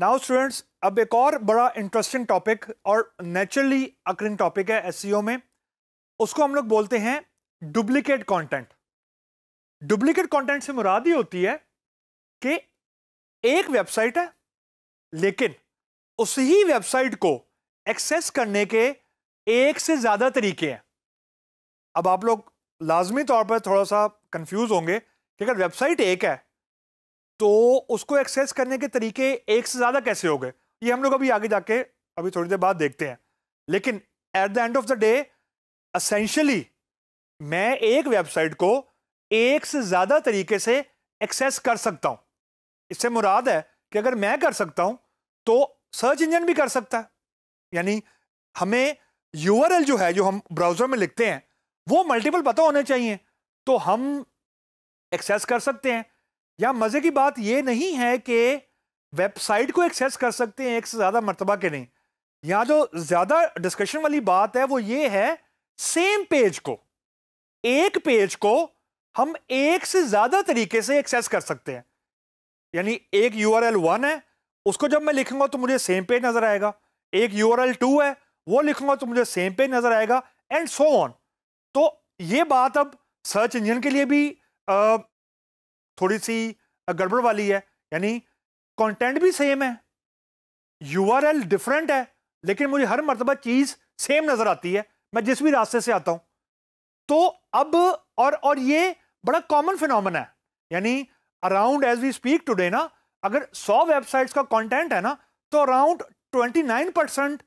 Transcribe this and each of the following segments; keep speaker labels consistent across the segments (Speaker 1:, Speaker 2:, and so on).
Speaker 1: now students अब एक और बड़ा इंटरेस्टिंग टॉपिक और नेचुरली अक्रिंग टॉपिक है एस e में उसको हम लोग बोलते हैं डुप्लीकेट कंटेंट डुप्लीकेट कंटेंट से मुराद ही होती है कि एक वेबसाइट है लेकिन उस ही वेबसाइट को एक्सेस करने के एक से ज़्यादा तरीके हैं अब आप लोग लाजमी तौर पर थोड़ा सा कंफ्यूज होंगे कि अगर वेबसाइट एक है तो उसको एक्सेस करने के तरीके एक से ज़्यादा कैसे हो गए ये हम लोग अभी आगे जाके अभी थोड़ी देर बाद देखते हैं लेकिन at the end of the day essentially मैं एक वेबसाइट को एक से ज़्यादा तरीके से एक्सेस कर सकता हूँ इससे मुराद है कि अगर मैं कर सकता हूँ तो सर्च इंजन भी कर सकता है यानी हमें यू जो है जो हम ब्राउज़र में लिखते हैं वो मल्टीपल पता होने चाहिए तो हम एक्सेस कर सकते हैं या मज़े की बात यह नहीं है कि वेबसाइट को एक्सेस कर सकते हैं एक से ज़्यादा मरतबा के नहीं यहाँ जो ज़्यादा डिस्कशन वाली बात है वो ये है सेम पेज को एक पेज को हम एक से ज़्यादा तरीके से एक्सेस कर सकते हैं यानी एक यू आर एल वन है उसको जब मैं लिखूंगा तो मुझे सेम पेज नज़र आएगा एक यू आर एल टू है वो लिखूंगा तो मुझे सेम पेज नज़र आएगा एंड सो ऑन तो ये बात अब सर्च इंजन के लिए भी थोड़ी सी गड़बड़ वाली है यानी कंटेंट भी सेम है यूआरएल डिफरेंट है लेकिन मुझे हर मरतबा चीज़ सेम नज़र आती है मैं जिस भी रास्ते से आता हूँ तो अब और और ये बड़ा कॉमन फिनमन है यानी around as we speak today ना अगर 100 वेबसाइट्स का कंटेंट है ना तो अराउंड 29 परसेंट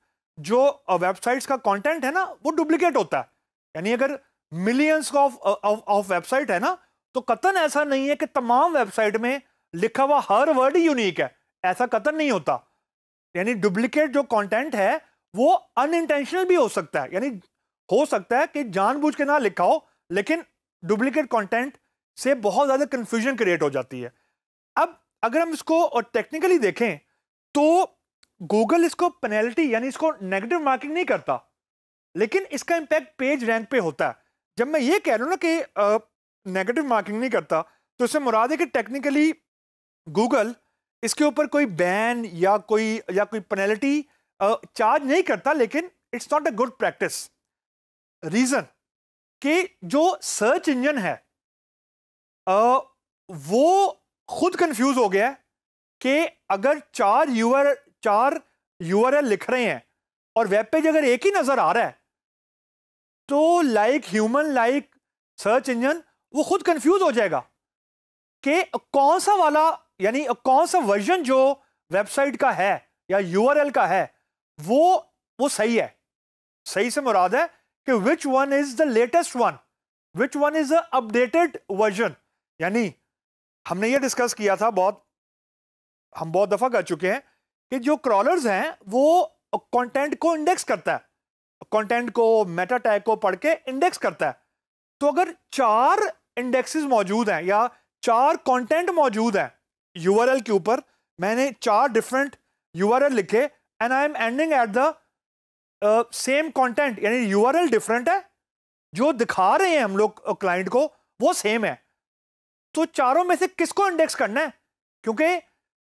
Speaker 1: जो वेबसाइट्स का कंटेंट है ना वो डुप्लीकेट होता है यानी अगर मिलियंस ऑफ ऑफ वेबसाइट है ना तो कतन ऐसा नहीं है कि तमाम वेबसाइट में लिखा हुआ हर वर्ड यूनिक है ऐसा कतन नहीं होता यानी डुप्लीकेट जो कंटेंट है वो अनइंटेंशनल भी हो सकता है यानी हो सकता है कि जानबूझ के ना लिखा हो लेकिन डुप्लीकेट कंटेंट से बहुत ज़्यादा कन्फ्यूजन क्रिएट हो जाती है अब अगर हम इसको और टेक्निकली देखें तो गूगल इसको पेनल्टी यानी इसको नेगेटिव मार्किंग नहीं करता लेकिन इसका इम्पैक्ट पेज रैंक पे होता है जब मैं ये कह रहा हूँ ना कि नेगेटिव मार्किंग नहीं करता तो इससे मुराद है कि टेक्निकली गूगल इसके ऊपर कोई बैन या कोई या कोई पेनल्टी चार्ज नहीं करता लेकिन it's not a good practice reason कि जो सर्च इंजन है आ, वो खुद कंफ्यूज हो गया है कि अगर चार यूआर चार यूआरएल लिख रहे हैं और वेब पेज अगर एक ही नज़र आ रहा है तो like human like search engine वो खुद कंफ्यूज हो जाएगा कि कौन सा वाला यानी कौन सा वर्जन जो वेबसाइट का है या यूआरएल का है वो वो सही है सही से मुराद है कि which one is the latest one which one is the updated version यानी हमने ये डिस्कस किया था बहुत हम बहुत दफ़ा कर चुके हैं कि जो क्रॉलर्स हैं वो कंटेंट को इंडेक्स करता है कंटेंट को मेटा टैग को पढ़ के इंडेक्स करता है तो अगर चार इंडेक्सेस मौजूद हैं या चार कंटेंट मौजूद हैं यूआरएल के ऊपर मैंने चार डिफरेंट यूआरएल लिखे and I am ending at the same content यानी यूआरएल डिफरेंट है जो दिखा रहे हैं हम लोग क्लाइंट को वो सेम है तो चारों में से किसको इंडेक्स करना है क्योंकि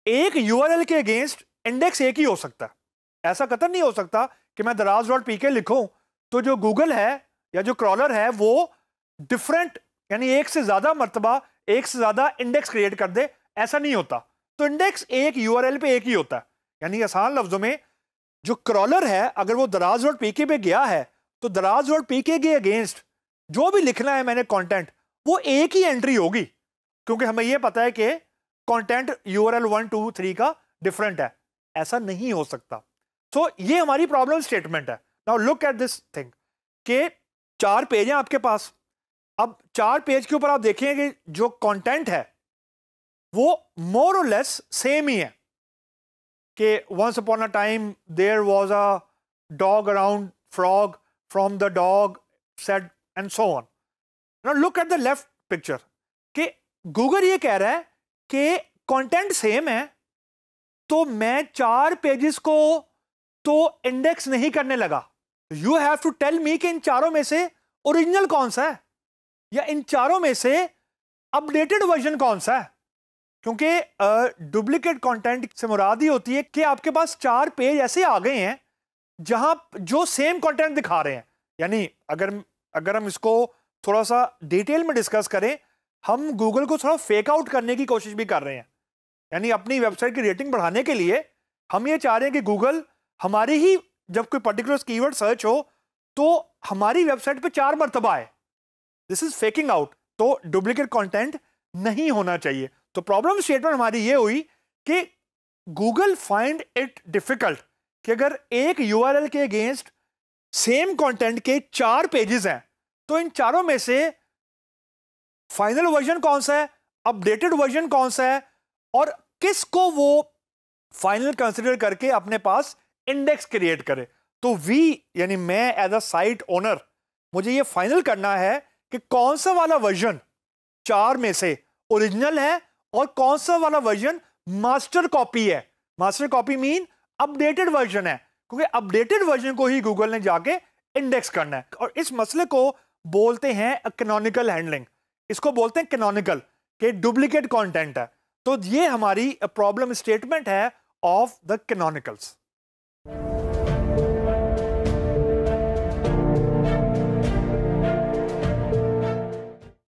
Speaker 1: एक यूआरएल के अगेंस्ट इंडेक्स एक ही हो सकता है ऐसा कतन नहीं हो सकता कि मैं दराज डॉट पी के लिखूं तो जो गूगल है या जो क्रॉलर है वो डिफरेंट यानी एक से ज्यादा मरतबा एक से ज्यादा इंडेक्स क्रिएट कर दे ऐसा नहीं होता तो इंडेक्स एक यू पे एक ही होता है यानी आसान लफ्जों में जो क्रॉलर है अगर वो दराज रोड पीके पे गया है तो दराज रोड पीके के अगेंस्ट जो भी लिखना है मैंने कंटेंट वो एक ही एंट्री होगी क्योंकि हमें ये पता है कि content U R L one two three का डिफरेंट है ऐसा नहीं हो सकता सो so, ये हमारी प्रॉब्लम स्टेटमेंट है now look at this thing के चार पेज हैं आपके पास अब चार पेज के ऊपर आप देखेंगे कि जो कंटेंट है वो मोर और लेस सेम ही है कि once upon a time there was a dog around frog from the dog said and so on now look at the left picture कि गूगल ये कह रहा है कि कंटेंट सेम है तो मैं चार पेजेस को तो इंडेक्स नहीं करने लगा you have to tell me कि इन चारों में से ओरिजिनल कौन सा है या इन चारों में से अपडेटेड वर्जन कौन सा है क्योंकि डुप्लीकेट कंटेंट से मुराद ही होती है कि आपके पास चार पेज ऐसे आ गए हैं जहां जो सेम कंटेंट दिखा रहे हैं यानी अगर अगर हम इसको थोड़ा सा डिटेल में डिस्कस करें हम गूगल को थोड़ा फेक आउट करने की कोशिश भी कर रहे हैं यानी अपनी वेबसाइट की रेटिंग बढ़ाने के लिए हम ये चाह रहे हैं कि गूगल हमारी ही जब कोई पर्टिकुलर कीवर्ड सर्च हो तो हमारी वेबसाइट पे चार मरतबा आए दिस इज फेकिंग आउट तो डुप्लीकेट कॉन्टेंट नहीं होना चाहिए तो प्रॉब्लम स्टेटमेंट हमारी ये हुई कि गूगल फाइंड इट डिफिकल्ट कि अगर एक यू के अगेंस्ट सेम कंटेंट के चार पेजेस हैं तो इन चारों में से फाइनल वर्जन कौन सा है अपडेटेड वर्जन कौन सा है और किसको वो फाइनल कंसिडर करके अपने पास इंडेक्स क्रिएट करे तो वी यानी मैं एज अ साइट ओनर मुझे ये फाइनल करना है कि कौन सा वाला वर्जन चार में से ओरिजिनल है और कौन सा वाला वर्जन मास्टर कॉपी है master copy mean updated version है क्योंकि अपडेटेड वर्जन को ही गूगल ने जाके इंडेक्स करना है और इस मसले को बोलते हैं कैनोनिकल हैंडलिंग इसको बोलते हैं कैनोनिकल के डुप्लीकेट कॉन्टेंट है तो ये हमारी प्रॉब्लम स्टेटमेंट है ऑफ द कैनोनिकल्स